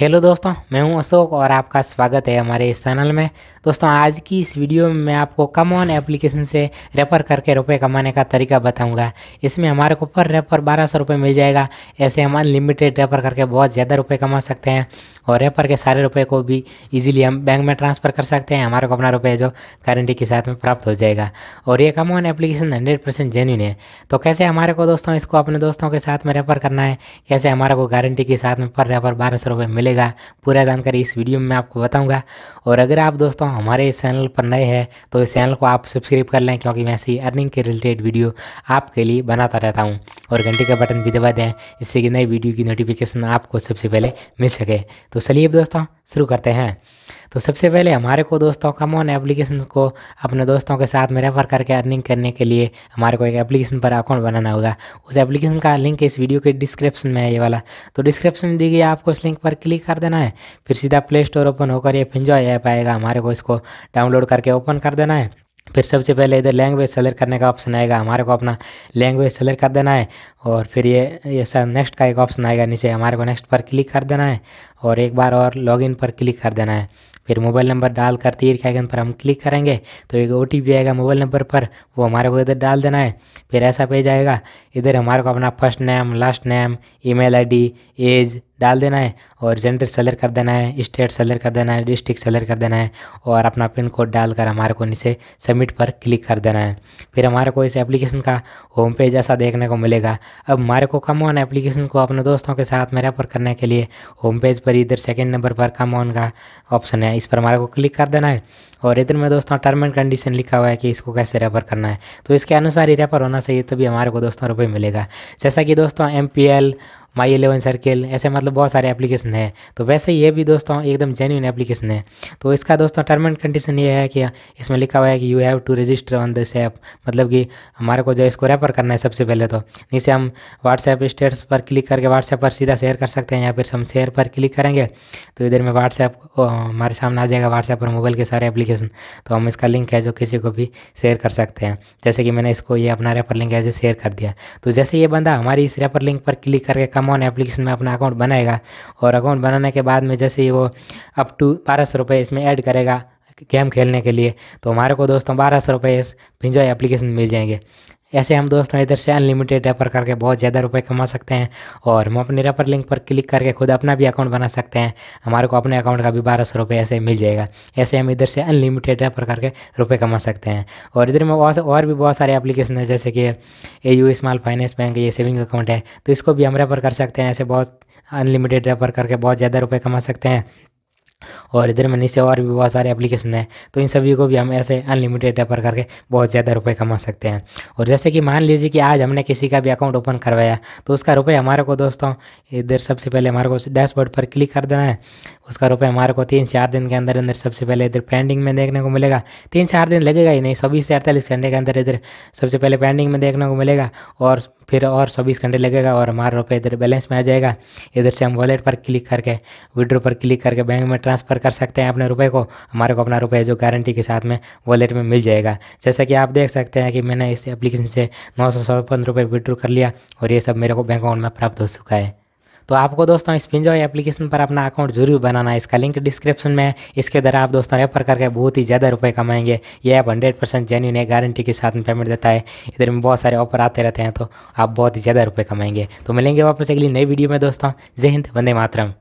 hello दोस्तों मैं हूं अशोक और आपका स्वागत है हमारे इस चैनल में दोस्तों आज की इस वीडियो में मैं आपको कम ऑन एप्लीकेशन से रेफर करके रुपए कमाने का तरीका बताऊंगा इसमें हमारे को पर रेफर बारह सौ रुपये मिल जाएगा ऐसे हम अनलिमिटेड रेफर करके बहुत ज़्यादा रुपये कमा सकते हैं और रेफर के सारे रुपये को भी ईजिली हम बैंक में ट्रांसफ़र कर सकते हैं हमारे को अपना रुपये जो गारंटी के साथ में प्राप्त हो जाएगा और ये come on application hundred percent genuine है तो कैसे हमारे को दोस्तों इसको अपने दोस्तों के साथ में रेफर करना है कैसे हमारे को गारंटी के साथ में पर रेफर बारह सौ रुपये मिल मिलेगा पूरा जानकारी इस वीडियो में मैं आपको बताऊंगा और अगर आप दोस्तों हमारे इस चैनल पर नए हैं तो इस चैनल को आप सब्सक्राइब कर लें क्योंकि मैं ऐसी अर्निंग के रिलेटेड वीडियो आपके लिए बनाता रहता हूँ और घंटे का बटन भी दबा दें इससे कि नई वीडियो की नोटिफिकेशन आपको सबसे पहले मिल सके तो चलिए दोस्तों शुरू करते हैं तो सबसे पहले हमारे को दोस्तों मोन एप्लीकेशन को अपने दोस्तों के साथ में रेफर करके अर्निंग करने के लिए हमारे को एक एप्लीकेशन पर अकाउंट बनाना होगा उस एप्लीकेशन का लिंक इस वीडियो के डिस्क्रिप्शन में है ये वाला तो डिस्क्रिप्शन में दी गई आपको इस लिंक पर क्लिक कर देना है फिर सीधा प्ले स्टोर ओपन होकर ये फिंजॉय ऐप आएगा हमारे को इसको डाउनलोड करके ओपन कर देना है फिर सबसे पहले इधर लैंग्वेज सेलेक्ट करने का ऑप्शन आएगा हमारे को अपना लैंग्वेज सेलेक्ट कर देना है और फिर ये ये सर नेक्स्ट का एक ऑप्शन आएगा नीचे हमारे को नेक्स्ट पर क्लिक कर देना है और एक बार और लॉगिन पर क्लिक कर देना है फिर मोबाइल नंबर डाल कर तीर के आइकन पर हम क्लिक करेंगे तो एक ओ आएगा मोबाइल नंबर पर वो हमारे को इधर डाल देना है फिर ऐसा पेज आएगा इधर हमारे को अपना first name last name email ID age डाल देना है और जेंडर सेलेक्ट कर देना है स्टेट सेलेक्ट कर देना है डिस्ट्रिक्ट सेलेक्ट कर देना है और अपना पिन कोड डालकर हमारे को नीचे सबमिट पर क्लिक कर देना है फिर हमारे को इस एप्लीकेशन का होम पेज ऐसा देखने को मिलेगा अब हमारे को कम ऑन एप्लीकेशन को अपने दोस्तों के साथ में रेफर करने के लिए होम पेज पर इधर सेकेंड नंबर पर कम ऑन का ऑप्शन है इस पर हमारे को क्लिक कर देना है और इधर में दोस्तों टर्म एंड कंडीशन लिखा हुआ है कि इसको कैसे रेफर करना है तो इसके अनुसार ही रेफर होना चाहिए तभी हमारे को दोस्तों रुपये मिलेगा जैसा कि दोस्तों एम माई एलेवन सर्किल ऐसे मतलब बहुत सारे एप्लीकेशन है तो वैसे ये भी दोस्तों एकदम जेन्यून एप्लीकेशन है तो इसका दोस्तों टर्म एंड कंडीशन ये है कि इसमें लिखा हुआ है कि you have to register on this app मतलब कि हमारे को जो इसको रेफर करना है सबसे पहले तो इसे हम व्हाट्सएप स्टेटस पर क्लिक करके व्हाट्सएप पर सीधा शेयर कर सकते हैं या फिर हम शेयर पर क्लिक करेंगे तो इधर में व्हाट्सएप हमारे सामने आ जाएगा व्हाट्सएप पर मोबाइल के सारे एप्लीकेशन तो हम इसका लिंक है जो किसी को भी शेयर कर सकते हैं जैसे कि मैंने इसको ये अपना रेफर लिंक है जो शेयर कर दिया तो जैसे ये बंदा हमारी इस रेफर लिंक पर क्लिक करके कम कमॉन एप्लीकेशन में अपना अकाउंट बनाएगा और अकाउंट बनाने के बाद में जैसे ही वो अप टू बारह सौ रुपये इसमें ऐड करेगा गेम खेलने के लिए तो हमारे को दोस्तों बारह सौ रुपये इस पिंजॉय एप्लीकेशन मिल जाएंगे ऐसे हम दोस्तों इधर से अनलिमिटेड रेफर करके बहुत ज़्यादा रुपए कमा सकते हैं और हम अपने रेफर लिंक पर क्लिक करके खुद अपना भी अकाउंट बना सकते हैं हमारे को अपने अकाउंट का भी बारह सौ रुपये ऐसे मिल जाएगा ऐसे हम इधर से अनलिमिटेड रेफर करके रुपये कमा सकते हैं और इधर में बहुत और भी बहुत सारे एप्लीकेशन है जैसे कि A U small finance bank ये सेविंग अकाउंट है तो इसको भी हम रेफर कर सकते हैं ऐसे बहुत अनलिमिटेड रेफर करके बहुत ज़्यादा रुपये कमा सकते हैं और इधर मैंने से और भी बहुत सारे एप्लीकेशन हैं तो इन सभी को भी हम ऐसे अनलिमिटेड रेफर करके बहुत ज़्यादा रुपए कमा सकते हैं और जैसे कि मान लीजिए कि आज हमने किसी का भी अकाउंट ओपन करवाया तो उसका रुपये हमारे को दोस्तों इधर सबसे पहले हमारे को डैशबोर्ड पर क्लिक कर देना है उसका रुपये हमारे को तीन चार दिन के अंदर अंदर सबसे पहले इधर पेंडिंग में देखने को मिलेगा तीन चार दिन लगेगा ही नहीं चौबीस से अड़तालीस घंटे के अंदर इधर सबसे पहले पेंडिंग में देखने को मिलेगा और फिर और चौबीस घंटे लगेगा और हमारा रुपये इधर बैलेंस में आ जाएगा इधर से हम वॉलेट पर क्लिक करके विड्रो पर क्लिक करके बैंक में ट्रांसफ़र कर सकते हैं अपने रुपये को हमारे को अपना रुपये जो गारंटी के साथ में वॉलेट में मिल जाएगा जैसा कि आप देख सकते हैं कि मैंने इस एप्लीकेशन से नौ सौ रुपये कर लिया और ये सब मेरे को बैंक अकाउंट में प्राप्त हो चुका है तो आपको दोस्तों इस स्पिंजो एप्लीकेशन पर अपना अकाउंट जरूर बनाना है इसका लिंक डिस्क्रिप्शन में है इसके द्वारा आप दोस्तों रेफर करके बहुत ही ज़्यादा रुपये कमाएंगे ये ऐप हंड्रेड परसेंट जेन्यून है गारंटी के साथ में पेमेंट देता है इधर में बहुत सारे ऑफर आते रहते हैं तो आप बहुत ही ज़्यादा रुपये कमाएंगे तो मिलेंगे वापस अगली नई वीडियो में दोस्तों जय हिंद वंदे मातरम